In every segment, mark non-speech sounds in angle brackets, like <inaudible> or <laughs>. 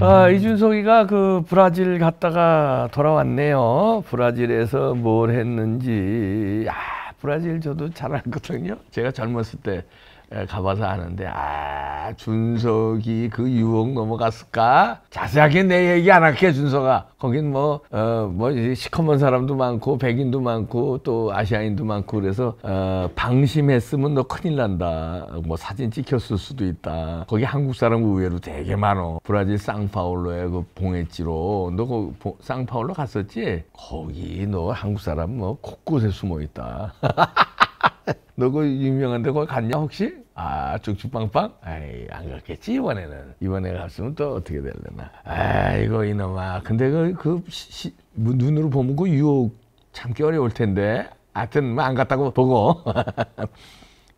아, 이준석이가 그 브라질 갔다가 돌아왔네요. 브라질에서 뭘 했는지. 야, 브라질 저도 잘 알거든요. 제가 젊었을 때 예, 가봐서 아는데 아 준석이 그 유혹 넘어갔을까? 자세하게 내 얘기 안 할게 준석아. 거긴 뭐어뭐 어, 뭐 시커먼 사람도 많고 백인도 많고 또 아시아인도 많고 그래서 어, 방심했으면 너 큰일 난다. 뭐 사진 찍혔을 수도 있다. 거기 한국 사람 의외로 되게 많어. 브라질 상파울로의그 봉해지로 너 그상파울로 갔었지? 거기 너 한국 사람 뭐 곳곳에 숨어 있다. <laughs> 너 그 유명한데 거기 갔냐 혹시? 아 쭉쭉빵빵? 아이 안 갔겠지 이번에는 이번에 갔으면 또 어떻게 될려나 아이거 이놈아 근데 그, 그 시, 뭐 눈으로 보면 그 유혹 참기 어려울 텐데 하여튼 뭐안 갔다고 보고 <laughs>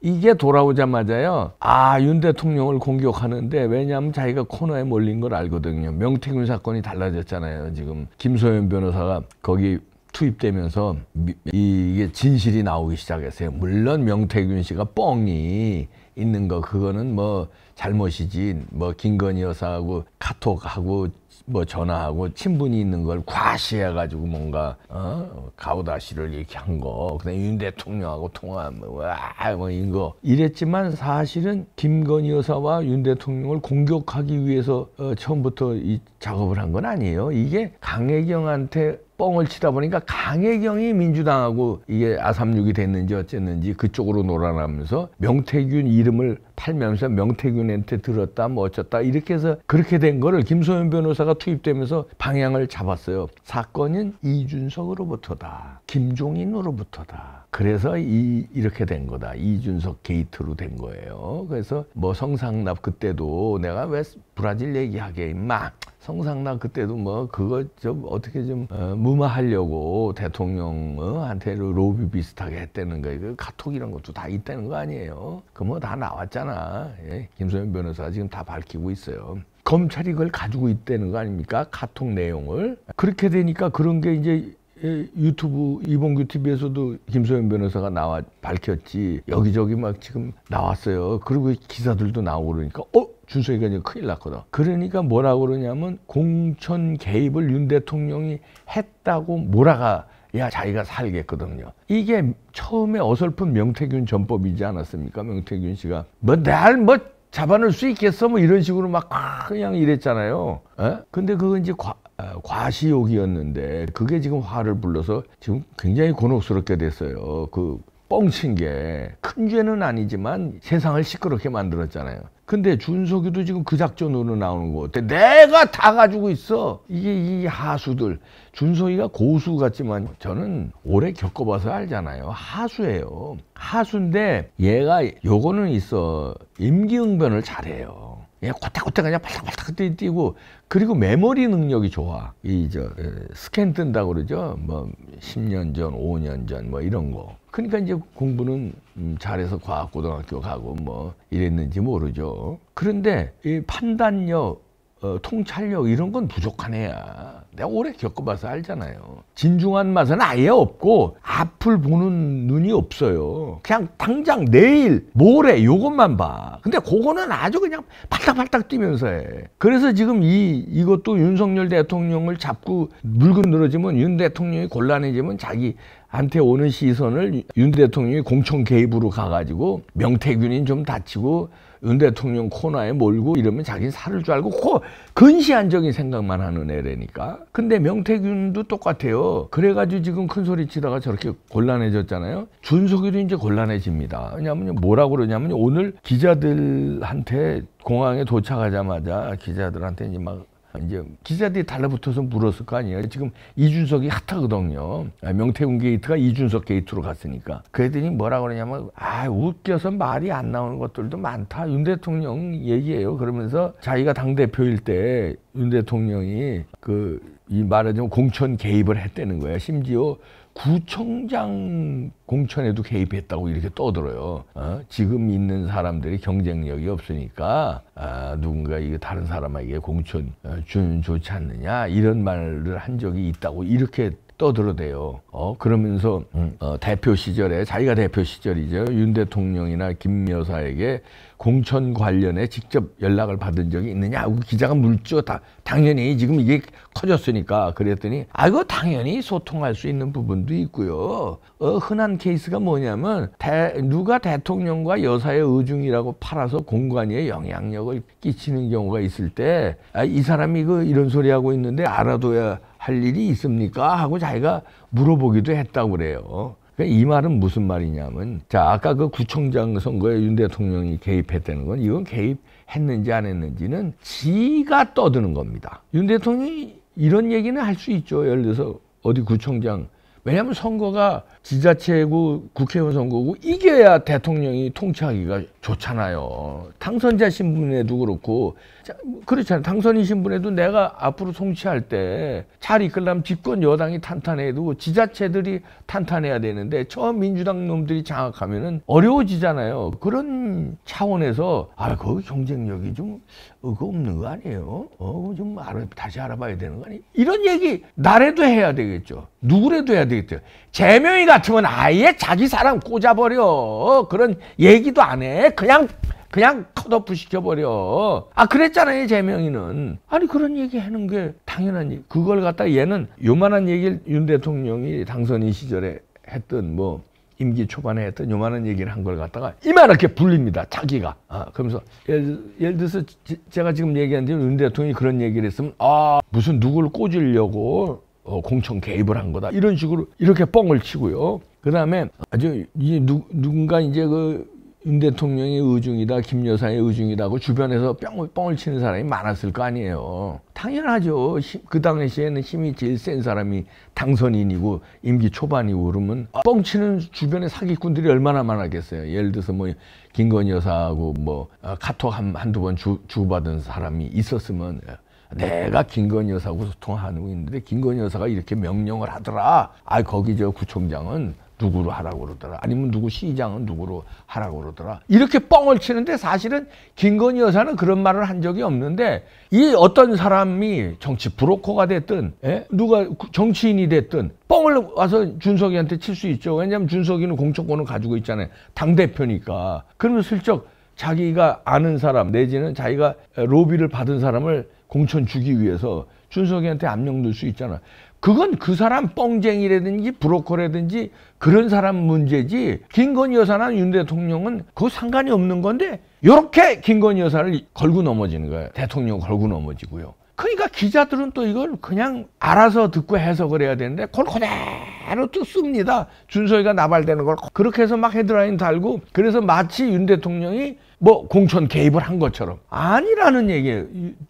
이게 돌아오자마자요 아 윤 대통령을 공격하는데 왜냐하면 자기가 코너에 몰린 걸 알거든요 명태균 사건이 달라졌잖아요 지금 김소연 변호사가 거기 투입되면서 미, 이게 진실이 나오기 시작했어요 물론 명태균 씨가 뻥이 있는 거 그거는 뭐 잘못이지 뭐 김건희 여사하고 카톡하고 뭐 전화하고 친분이 있는 걸 과시해 가지고 뭔가 어? 가오다시를 이렇게 한거 그냥윤 대통령하고 통화한 뭐와뭐 아, 이거 이랬지만 사실은 김건희 여사와 윤 대통령을 공격하기 위해서 어, 처음부터 이 작업을 한 건 아니에요 이게 강혜경한테 뻥을 치다 보니까 강혜경이 민주당하고 이게 아삼육이 됐는지 어쨌는지 그쪽으로 놀아나면서 명태균 이름을 팔면서 명태균한테 들었다 뭐 어쩌다 이렇게 해서 그렇게 된 거를 김소연 변호사가 투입되면서 방향을 잡았어요. 사건은 이준석으로부터다. 김종인으로부터다. 그래서 이, 이렇게 된 거다. 이준석 게이트로 된 거예요. 그래서 뭐 성상납 그때도 내가 왜 브라질 얘기하게 임마 성상나 그때도 뭐 그거 좀 어떻게 좀 어, 무마하려고 대통령한테 로비 비슷하게 했다는 거 이거 그 카톡 이런 것도 다 있다는 거 아니에요. 그뭐다 나왔잖아. 예. 김소연 변호사 지금 다 밝히고 있어요. 검찰이 그걸 가지고 있다는 거 아닙니까? 카톡 내용을 그렇게 되니까 그런 게 이제 예, 유튜브 이봉규 TV에서도 김소영 변호사가 나와 밝혔지 여기저기 막 지금 나왔어요. 그리고 기사들도 나오고 그러니까 어 준석이가 이제 큰일 났거든. 그러니까 뭐라고 그러냐면 공천 개입을 윤 대통령이 했다고 몰아가 야 자기가 살겠거든요. 이게 처음에 어설픈 명태균 전법이지 않았습니까? 명태균 씨가 뭐 날뭐 잡아낼 수 있겠어? 뭐 이런 식으로 막 그냥 이랬잖아요. 에? 근데 그건 이제 과, 아, 과시욕이었는데 그게 지금 화를 불러서 지금 굉장히 곤혹스럽게 됐어요. 그 뻥친 게 큰 죄는 아니지만 세상을 시끄럽게 만들었잖아요. 근데 준석이도 지금 그 작전으로 나오는 것 같아. 내가 다 가지고 있어. 이게 이 하수들. 준석이가 고수 같지만 저는 오래 겪어봐서 알잖아요. 하수예요. 하수인데 얘가 요거는 있어. 임기응변을 잘해요. 얘 고딱고딱 그냥 발딱발딱 뛰고 그리고 메모리 능력이 좋아. 이 저 스캔 뜬다고 그러죠. 뭐 10년 전, 5년 전 뭐 이런 거. 그러니까 이제 공부는 음, 잘해서 과학고등학교 가고 뭐 이랬는지 모르죠. 그런데 이 판단력, 어, 통찰력 이런 건 부족한 애야. 내가 오래 겪어봐서 알잖아요. 진중한 맛은 아예 없고 앞을 보는 눈이 없어요. 그냥 당장 내일, 모레 요것만 봐. 근데 그거는 아주 그냥 팔딱팔딱 뛰면서 해. 그래서 지금 이 이것도 윤석열 대통령을 잡고 물고 늘어지면 윤 대통령이 곤란해지면 자기 한테 오는 시선을 윤 대통령이 공천 개입으로 가가지고 명태균이 좀 다치고 윤 대통령 코너에 몰고 이러면 자기는 살을 줄 알고 그 근시안적인 생각만 하는 애라니까 근데 명태균도 똑같아요 그래가지고 지금 큰소리 치다가 저렇게 곤란해졌잖아요 준석이도 이제 곤란해집니다 왜냐면 뭐라고 그러냐면 오늘 기자들한테 공항에 도착하자마자 기자들한테 이제 막 아, 이제 기자들이 달라붙어서 물었을 거 아니에요. 지금 이준석이 핫하거든요. 아, 명태균 게이트가 이준석 게이트로 갔으니까. 그랬더니 뭐라 그러냐면 아 웃겨서 말이 안 나오는 것들도 많다. 윤 대통령 얘기예요. 그러면서 자기가 당대표일 때 윤 대통령이 그 이 말하자면 공천 개입을 했다는 거예요. 심지어 구청장 공천에도 개입했다고 이렇게 떠들어요. 어? 지금 있는 사람들이 경쟁력이 없으니까 아, 누군가 이거 다른 사람에게 공천 어, 주는 좋지 않느냐 이런 말을 한 적이 있다고 이렇게 떠들어대요. 어, 그러면서 음. 어, 대표 시절에 자기가 대표 시절이죠. 윤 대통령이나 김 여사에게 공천 관련해 직접 연락을 받은 적이 있느냐? 고 기자가 물죠. 다, 당연히 지금 이게 커졌으니까 그랬더니 아 이거 당연히 소통할 수 있는 부분도 있고요. 어, 흔한 케이스가 뭐냐면 대, 누가 대통령과 여사의 의중이라고 팔아서 공관위에 영향력을 끼치는 경우가 있을 때 아, 사람이 그 이런 소리 하고 있는데 알아둬야 할 일이 있습니까? 하고 자기가 물어보기도 했다고 그래요. 그러니까 이 말은 무슨 말이냐면 자 아까 그 구청장 선거에 윤 대통령이 개입했다는 건 이건 개입했는지 안 했는지는 지가 떠드는 겁니다. 윤 대통령이 이런 얘기는 할 수 있죠. 예를 들어서 어디 구청장 왜냐하면 선거가 지자체고 국회의원 선거고 이겨야 대통령이 통치하기가 좋잖아요. 당선자 신분에도 그렇고 뭐 그렇잖아요. 당선인 신분에도 내가 앞으로 통치할 때 잘 이끌려면 집권 여당이 탄탄해도 지자체들이 탄탄해야 되는데 처음 민주당 놈들이 장악하면 은 어려워지잖아요. 그런 차원에서 아그 경쟁력이 좀 의거 없는 거 아니에요? 어, 좀 알아, 다시 알아봐야 되는 거 아니에요? 이런 얘기 나래도 해야 되겠죠. 누구라도 해야 되겠대요. 재명이 같으면 아예 자기 사람 꽂아버려. 그런 얘기도 안 해. 그냥 그냥 컷오프 시켜버려. 아 그랬잖아요 재명이는. 아니 그런 얘기 하는 게 당연한 얘기. 그걸 갖다 얘는 요만한 얘기를 윤 대통령이 당선인 시절에 했던 뭐 임기 초반에 했던 요만한 얘기를 한 걸 갖다가 이만하게 불립니다 자기가 아, 그러면서 예를, 예를 들어서 지, 제가 지금 얘기한 대로 윤 대통령이 그런 얘기를 했으면 아 무슨 누굴 꽂으려고 어, 공청 개입을 한 거다. 이런 식으로 이렇게 뻥을 치고요. 그 다음에 아주 이 누, 누군가 이제 그 윤 대통령의 의중이다, 김 여사의 의중이라고 주변에서 뿅, 뻥을 치는 사람이 많았을 거 아니에요. 당연하죠. 그 당시에는 힘이 제일 센 사람이 당선인이고 임기 초반이고 그러면 아, 뻥치는 주변의 사기꾼들이 얼마나 많았겠어요. 예를 들어서 뭐 김건희 여사하고 뭐 아, 카톡 한, 한두 번 주, 주고받은 사람이 있었으면 예. 내가 김건희 여사하고 소통하는 있는데 김건희 여사가 이렇게 명령을 하더라. 아 거기 저 구청장은 누구로 하라고 그러더라. 아니면 누구 시장은 누구로 하라고 그러더라. 이렇게 뻥을 치는데 사실은 김건희 여사는 그런 말을 한 적이 없는데 이 어떤 사람이 정치 브로커가 됐든 에? 예? 누가 정치인이 됐든 뻥을 와서 준석이한테 칠 수 있죠. 왜냐하면 준석이는 공천권을 가지고 있잖아요. 당대표니까. 그러면 슬쩍 자기가 아는 사람 내지는 자기가 로비를 받은 사람을 공천 주기 위해서 준석이한테 압력 넣을 수 있잖아. 그건 그 사람 뻥쟁이라든지 브로커라든지 그런 사람 문제지 김건희 여사나 윤 대통령은 그거 상관이 없는 건데 이렇게 김건희 여사를 걸고 넘어지는 거예요. 대통령 걸고 넘어지고요. 그러니까 기자들은 또 이걸 그냥 알아서 듣고 해석을 해야 되는데 그걸 그대로 또 씁니다. 준석이가 나발되는 걸 그렇게 해서 막 헤드라인 달고 그래서 마치 윤 대통령이 뭐 공천 개입을 한 것처럼 아니라는 얘기예요.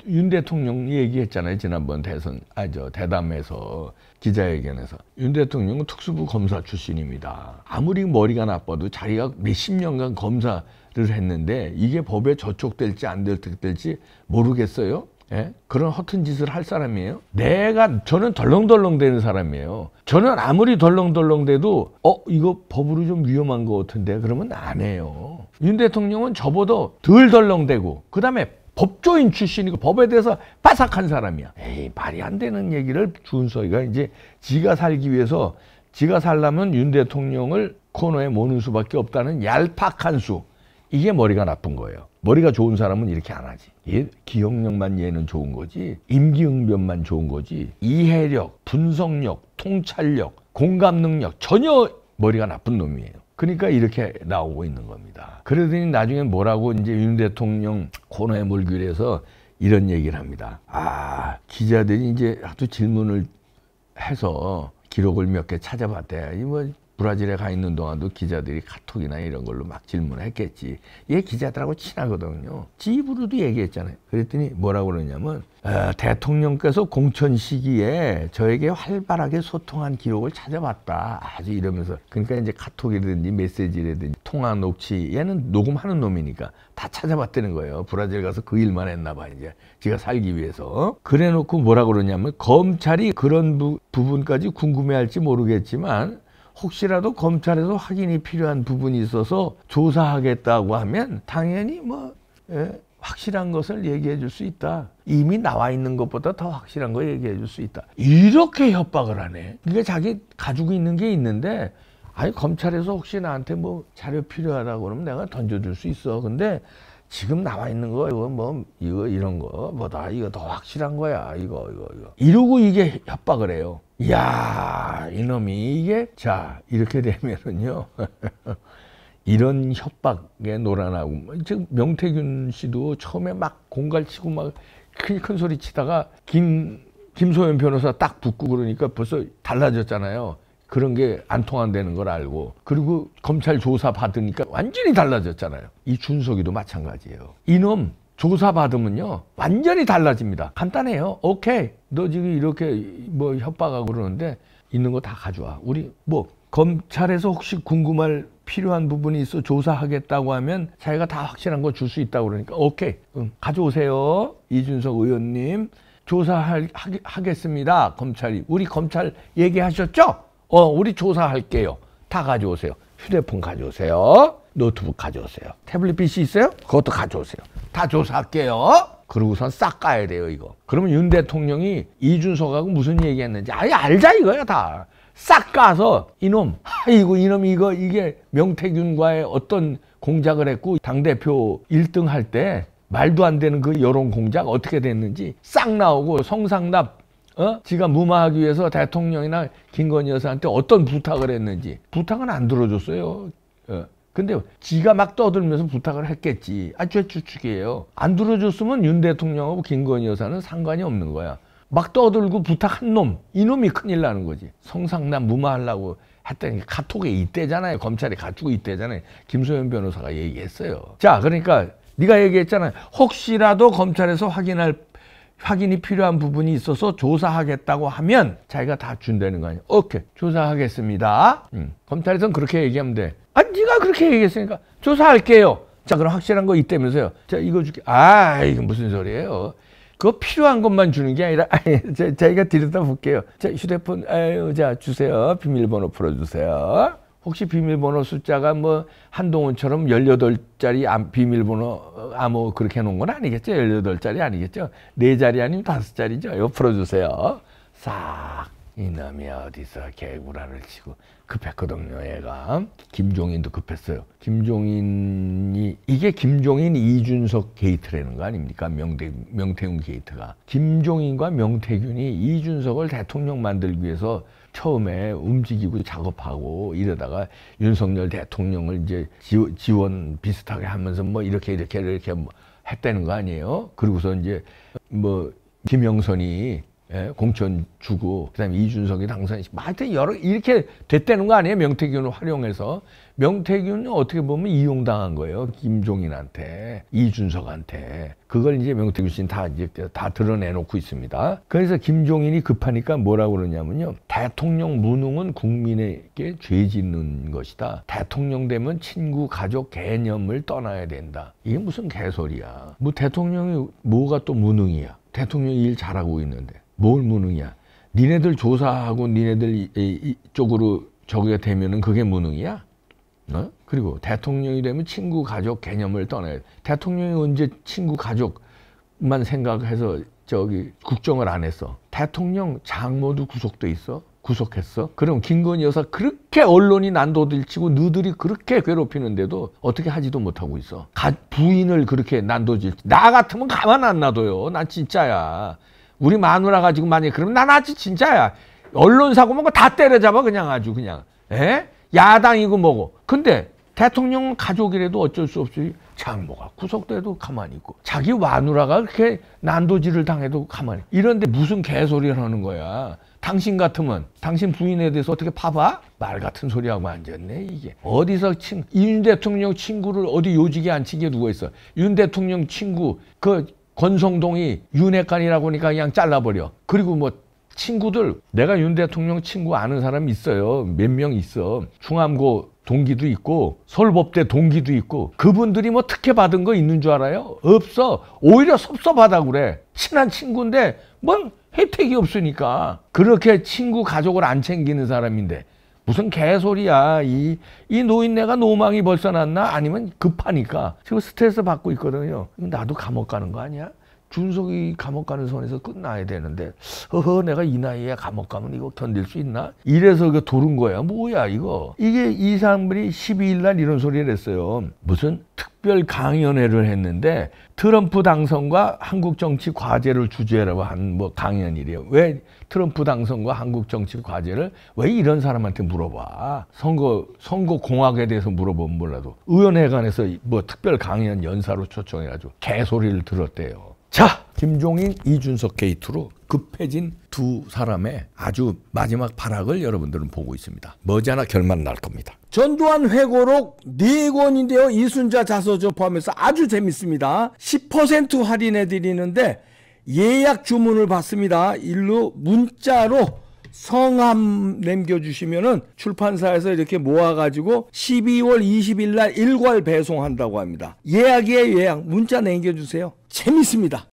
윤윤 대통령 이 얘기했잖아요. 지난번 대선 아 저 대담에서 기자회견에서 윤 대통령은 특수부 검사 출신입니다. 아무리 머리가 나빠도 자기가 몇십 년간 검사를 했는데 이게 법에 저촉될지 안저될지 모르겠어요. 예? 그런 허튼 짓을 할 사람이에요? 내가 저는 덜렁덜렁 되는 사람이에요. 저는 아무리 덜렁덜렁 돼도 어 이거 법으로 좀 위험한 것 같은데 그러면 안 해요. 윤 대통령은 저보다 덜 덜렁대고 그 다음에 법조인 출신이고 법에 대해서 빠삭한 사람이야. 에이 말이 안 되는 얘기를 준서이가 이제 지가 살기 위해서 지가 살려면 윤 대통령을 코너에 모는 수밖에 없다는 얄팍한 수. 이게 머리가 나쁜 거예요. 머리가 좋은 사람은 이렇게 안 하지. 얘 예? 기억력만 얘는 좋은 거지. 임기응변만 좋은 거지. 이해력, 분석력, 통찰력, 공감 능력 전혀 머리가 나쁜 놈이에요. 그러니까 이렇게 나오고 있는 겁니다. 그러더니 나중에 뭐라고 이제 윤 대통령 코너에 몰기로 해서 이런 얘기를 합니다. 아 기자들이 이제 하도 질문을 해서 기록을 몇 개 찾아봤대. 이뭐 브라질에 가 있는 동안도 기자들이 카톡이나 이런 걸로 막 질문을 했겠지. 얘 기자들하고 친하거든요. 집으로도 얘기했잖아요. 그랬더니 뭐라고 그러냐면 어, 대통령께서 공천 시기에 저에게 활발하게 소통한 기록을 찾아봤다. 아주 이러면서 그러니까 이제 카톡이라든지 메시지라든지 통화 녹취 얘는 녹음하는 놈이니까 다 찾아봤다는 거예요. 브라질 가서 그 일만 했나 봐 이제 제가 살기 위해서 그래놓고 뭐라 고 그러냐면 검찰이 그런 부, 부분까지 궁금해할지 모르겠지만 혹시라도 검찰에서 확인이 필요한 부분이 있어서 조사하겠다고 하면 당연히 뭐 예, 확실한 것을 얘기해 줄 수 있다. 이미 나와 있는 것보다 더 확실한 거 얘기해 줄 수 있다. 이렇게 협박을 하네. 그게 그러니까 자기 가지고 있는 게 있는데 아니 검찰에서 혹시 나한테 뭐 자료 필요하다고 그러면 내가 던져줄 수 있어. 근데 지금 나와 있는 거 이거 뭐 이거 이런 거보다 이거 더 확실한 거야 이거 이거 이거 이러고 이게 협박을 해요 이야 이놈이 이게 자 이렇게 되면은요 <laughs> 이런 협박에 놀아나고 지금 명태균 씨도 처음에 막 공갈치고 막큰큰 소리 치다가 김 김소연 변호사 딱 붙고 그러니까 벌써 달라졌잖아요 그런 게 안 통한다는 걸 알고 그리고 검찰 조사 받으니까 완전히 달라졌잖아요. 이 준석이도 마찬가지예요. 이놈 조사 받으면요 완전히 달라집니다. 간단해요. 오케이 너 지금 이렇게 뭐 협박하고 그러는데 있는 거 다 가져와. 우리 뭐 검찰에서 혹시 궁금할 필요한 부분이 있어 조사하겠다고 하면 자기가 다 확실한 거 줄 수 있다고 그러니까 오케이 응, 가져오세요 이준석 의원님 조사하겠습니다 검찰이 우리 검찰 얘기하셨죠? 어, 우리 조사할게요. 다 가져오세요. 휴대폰 가져오세요. 노트북 가져오세요. 태블릿 PC 있어요? 그것도 가져오세요. 다 조사할게요. 그러고선 싹가야 돼요, 이거. 그러면 윤 대통령이 이준석하고 무슨 얘기 했는지 아예 알자 이거야, 다. 싹가서 이놈, 아이고, 이놈 이거 이게 명태균과의 어떤 공작을 했고 당대표 1등 할 때 말도 안 되는 그 여론 공작 어떻게 됐는지 싹 나오고 성상납 어? 지가 무마하기 위해서 대통령이나 김건희 여사한테 어떤 부탁을 했는지 부탁은 안 들어줬어요. 어. 근데 지가 막 떠들면서 부탁을 했겠지. 아주 추측이에요. 안 들어줬으면 윤 대통령하고 김건희 여사는 상관이 없는 거야. 막 떠들고 부탁한 놈, 이놈이 큰일 나는 거지. 성상남 무마하려고 했더니 카톡에 있대잖아요. 검찰이 갖추고 있대잖아요. 김소연 변호사가 얘기했어요. 자, 그러니까 네가 얘기했잖아요. 혹시라도 검찰에서 확인할 확인이 필요한 부분이 있어서 조사하겠다고 하면 자기가 다 준다는 거아니에요 오케이. 조사하겠습니다. 음. 검찰에서는 그렇게 얘기하면 돼. 아, 네가 그렇게 얘기했으니까 조사할게요. 자, 그럼 확실한 거 있다면서요. 자, 이거 줄게. 아, 이거 무슨 소리예요. 그거 필요한 것만 주는 게 아니라 <laughs> 아니, 자, 자기가 들여다 볼게요. 자, 휴대폰 아유, 자, 주세요. 비밀번호 풀어 주세요. 혹시 비밀번호 숫자가 뭐 한동훈처럼 18자리 비밀번호 어, 암호 그렇게 해놓은 건 아니겠죠? 18자리 아니겠죠? 4자리 아니면 5자리죠? 이거 풀어주세요. 싹 이놈이 어디서 개구라를 치고 급했거든요 얘가. 김종인도 급했어요. 김종인이 이게 김종인 이준석 게이트라는 거 아닙니까? 명태, 명태균 게이트가. 김종인과 명태균이 이준석을 대통령 만들기 위해서 처음에 움직이고 작업하고 이러다가 윤석열 대통령을 이제 지원 비슷하게 하면서 뭐 이렇게 이렇게 이렇게 뭐 했다는 거 아니에요? 그리고서 이제 뭐 김영선이 예, 공천 주고 그다음에 이준석이 당선 이 하여튼 여러 이렇게 됐다는 거 아니에요 명태균을 활용해서 명태균은 어떻게 보면 이용당한 거예요 김종인한테 이준석한테 그걸 이제 명태균 씨는 다 이제 다 드러내놓고 있습니다 그래서 김종인이 급하니까 뭐라고 그러냐면요 대통령 무능은 국민에게 죄짓는 것이다 대통령 되면 친구 가족 개념을 떠나야 된다 이게 무슨 개소리야 뭐 대통령이 뭐가 또 무능이야 대통령이 일 잘하고 있는데 뭘 무능이야? 니네들 조사하고 니네들 이, 쪽으로 저기가 되면은 그게 무능이야? 어? 그리고 대통령이 되면 친구 가족 개념을 떠나야 돼. 대통령이 언제 친구 가족만 생각해서 저기 국정을 안 했어. 대통령 장모도 구속돼 있어. 구속했어. 그럼 김건희 여사 그렇게 언론이 난도질치고 너들이 그렇게 괴롭히는데도 어떻게 하지도 못하고 있어. 가, 부인을 그렇게 난도질. 나 같으면 가만 안 놔둬요. 난 진짜야. 우리 마누라 가지고 만약에 그러면 난 아주 진짜야. 언론사고 뭔가 다 때려잡아 그냥 아주 그냥. 에? 예? 야당이고 뭐고. 근데 대통령 가족이라도 어쩔 수 없이 참뭐가 구속돼도 가만히 있고 자기 마누라가 그렇게 난도질을 당해도 가만히 이런데 무슨 개소리를 하는 거야. 당신 같으면 당신 부인에 대해서 어떻게 봐봐? 말 같은 소리하고 앉았네 이게 어디서 친, 윤 대통령 친구를 어디 요직에 앉힌 게 누가 있어 윤 대통령 친구 그 권성동이 윤핵관이라고 하니까 그냥 잘라버려. 그리고 뭐 친구들 내가 윤 대통령 친구 아는 사람 있어요. 몇 명 있어. 중암고 동기도 있고 서울법대 동기도 있고 그분들이 뭐 특혜 받은 거 있는 줄 알아요? 없어. 오히려 섭섭하다 그래. 친한 친구인데 뭔 혜택이 없으니까. 그렇게 친구 가족을 안 챙기는 사람인데 무슨 개소리야. 이, 이 노인네가 노망이 벌써 났나? 아니면 급하니까. 지금 스트레스 받고 있거든요. 나도 감옥 가는 거 아니야? 준석이 감옥 가는 선에서 끝나야 되는데 허허 내가 이 나이에 감옥 가면 이거 견딜 수 있나? 이래서 그 도른 거야 뭐야 이거 이게 이 사람들이 12일 날 이런 소리를 했어요 무슨 특별 강연회를 했는데 트럼프 당선과 한국 정치 과제를 주제라고 한뭐 강연이래요 왜 트럼프 당선과 한국 정치 과제를 왜 이런 사람한테 물어봐? 선거 선거 공학에 대해서 물어보면 몰라도 의원회관에서 뭐 특별 강연 연사로 초청해가지고 개소리를 들었대요. 자, 김종인, 이준석 게이트로 급해진 두 사람의 아주 마지막 발악을 여러분들은 보고 있습니다. 머지않아 결말 날 겁니다. 전두환 회고록 네권인데요 이순자 자서전 포함해서 아주 재밌습니다. 10% 할인해 드리는데 예약 주문을 받습니다. 일로 문자로 성함 남겨주시면은 출판사에서 이렇게 모아가지고 12월 20일 날 일괄 배송한다고 합니다. 예약이에요, 예약. 문자 남겨주세요. 재밌습니다.